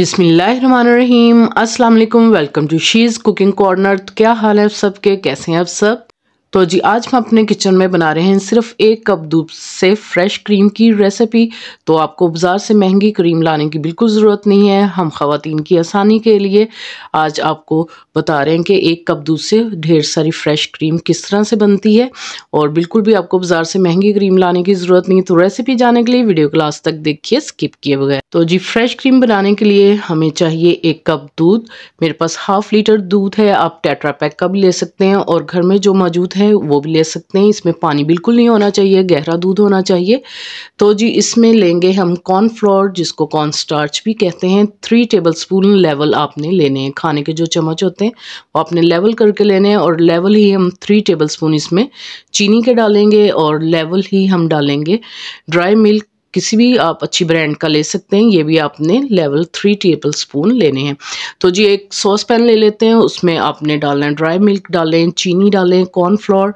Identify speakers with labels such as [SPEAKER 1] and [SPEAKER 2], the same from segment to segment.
[SPEAKER 1] बिसमीम् अल्लाम welcome to she's cooking corner क्या हाल है आप सब के कैसे हैं आप सब तो जी आज हम अपने किचन में बना रहे हैं सिर्फ एक कप दूध से फ्रेश क्रीम की रेसिपी तो आपको बाज़ार से महंगी क्रीम लाने की बिल्कुल ज़रूरत नहीं है हम खातन की आसानी के लिए आज आपको बता रहे हैं कि एक कप दूध से ढेर सारी फ्रेश क्रीम किस तरह से बनती है और बिल्कुल भी आपको बाज़ार से महंगी क्रीम लाने की ज़रूरत नहीं तो रेसिपी जाने के लिए वीडियो क्लास तक देखिए स्किप किए बगैर तो जी फ्रेश क्रीम बनाने के लिए हमें चाहिए एक कप दूध मेरे पास हाफ लीटर दूध है आप टेट्रा पैक का भी ले सकते हैं और घर में जो मौजूद है है वो भी ले सकते हैं इसमें पानी बिल्कुल नहीं होना चाहिए गहरा दूध होना चाहिए तो जी इसमें लेंगे हम कॉर्नफ्लोर जिसको कॉर्न स्टार्च भी कहते हैं थ्री टेबल स्पून लेवल आपने लेने हैं खाने के जो चम्मच होते हैं वो आपने लेवल करके लेने हैं और लेवल ही हम थ्री टेबल स्पून इसमें चीनी के डालेंगे और लेवल ही हम डालेंगे ड्राई मिल्क किसी भी आप अच्छी ब्रांड का ले सकते हैं ये भी आपने लेवल थ्री टेबल स्पून लेने हैं तो जी एक सॉस पैन ले लेते हैं उसमें आपने डालना है ड्राई मिल्क डालें चीनी डालें कॉर्नफ्लोर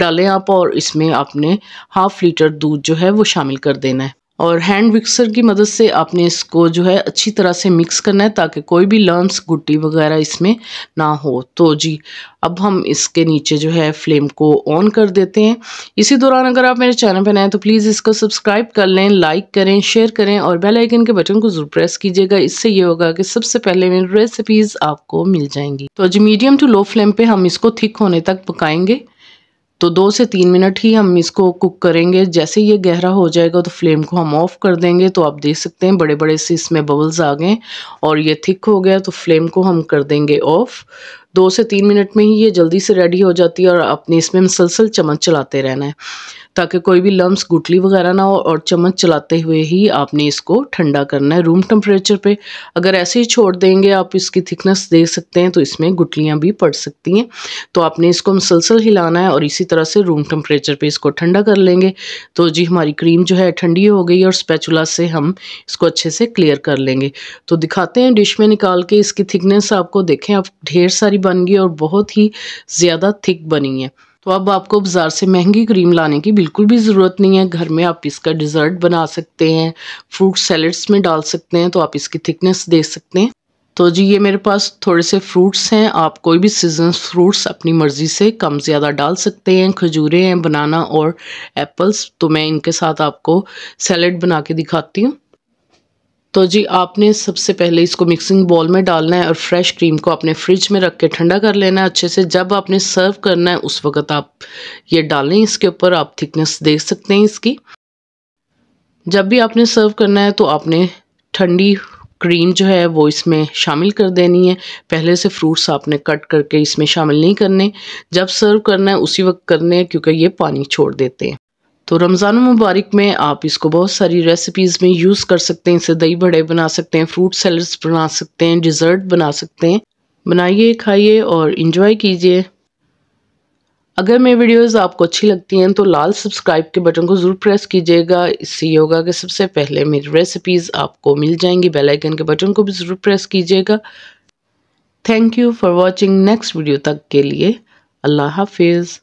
[SPEAKER 1] डालें आप और इसमें आपने हाफ लीटर दूध जो है वो शामिल कर देना है और हैंड मिक्सर की मदद से आपने इसको जो है अच्छी तरह से मिक्स करना है ताकि कोई भी लम्स गुट्टी वगैरह इसमें ना हो तो जी अब हम इसके नीचे जो है फ्लेम को ऑन कर देते हैं इसी दौरान अगर आप मेरे चैनल पर नए हैं तो प्लीज़ इसको सब्सक्राइब कर लें लाइक करें शेयर करें और बेल आइकन के बटन को ज़रूर प्रेस कीजिएगा इससे ये होगा कि सबसे पहले मेरी रेसिपीज़ आपको मिल जाएंगी तो जी मीडियम टू लो फ्लेम पर हम इसको थिक होने तक पकाएंगे तो दो से तीन मिनट ही हम इसको कुक करेंगे जैसे ये गहरा हो जाएगा तो फ्लेम को हम ऑफ़ कर देंगे तो आप देख सकते हैं बड़े बड़े से इसमें बबल्स आ गए और ये थिक हो गया तो फ्लेम को हम कर देंगे ऑफ़ दो से तीन मिनट में ही ये जल्दी से रेडी हो जाती है और अपने इसमें मुसलसल चम्मच चलाते रहना है ताकि कोई भी लम्स गुटली वगैरह ना हो और चम्मच चलाते हुए ही आपने इसको ठंडा करना है रूम टेम्परेचर पे अगर ऐसे ही छोड़ देंगे आप इसकी थिकनेस दे सकते हैं तो इसमें गुटलियाँ भी पड़ सकती हैं तो आपने इसको मुसलसल हिलाना है और इसी तरह से रूम टेम्परेचर पर इसको ठंडा कर लेंगे तो जी हमारी क्रीम जो है ठंडी हो गई और स्पैचुला से हम इसको अच्छे से क्लियर कर लेंगे तो दिखाते हैं डिश में निकाल के इसकी थिकनेस आपको देखें आप ढेर सारी बन गई और बहुत ही ज़्यादा थिक बनी है तो अब आपको बाज़ार से महंगी क्रीम लाने की बिल्कुल भी ज़रूरत नहीं है घर में आप इसका डिज़र्ट बना सकते हैं फ्रूट सैलड्स में डाल सकते हैं तो आप इसकी थिकनेस दे सकते हैं तो जी ये मेरे पास थोड़े से फ्रूट्स हैं आप कोई भी सीजन फ्रूट्स अपनी मर्ज़ी से कम ज़्यादा डाल सकते हैं खजूरें हैं बनाना और एप्पल्स तो मैं इनके साथ आपको सैलड बना के दिखाती हूँ तो जी आपने सबसे पहले इसको मिक्सिंग बॉल में डालना है और फ्रेश क्रीम को आपने फ्रिज में रख के ठंडा कर लेना है अच्छे से जब आपने सर्व करना है उस वक्त आप ये डालें इसके ऊपर आप थिकनेस देख सकते हैं इसकी जब भी आपने सर्व करना है तो आपने ठंडी क्रीम जो है वो इसमें शामिल कर देनी है पहले से फ्रूट्स आपने कट करके इसमें शामिल नहीं करने जब सर्व करना है उसी वक्त करने हैं क्योंकि ये पानी छोड़ देते हैं तो रमज़ान मुबारक में आप इसको बहुत सारी रेसिपीज़ में यूज़ कर सकते हैं इसे दही बड़े बना सकते हैं फ्रूट सैलड्स बना सकते हैं डिज़र्ट बना सकते हैं बनाइए खाइए और इन्जॉय कीजिए अगर मेरी वीडियोस आपको अच्छी लगती हैं तो लाल सब्सक्राइब के बटन को ज़रूर प्रेस कीजिएगा इससे ये होगा कि सबसे पहले मेरी रेसिपीज़ आपको मिल जाएंगी बेल आइकन के बटन को भी ज़रूर प्रेस कीजिएगा thank you for watching next video तक के लिए अल्लाह हाफिज़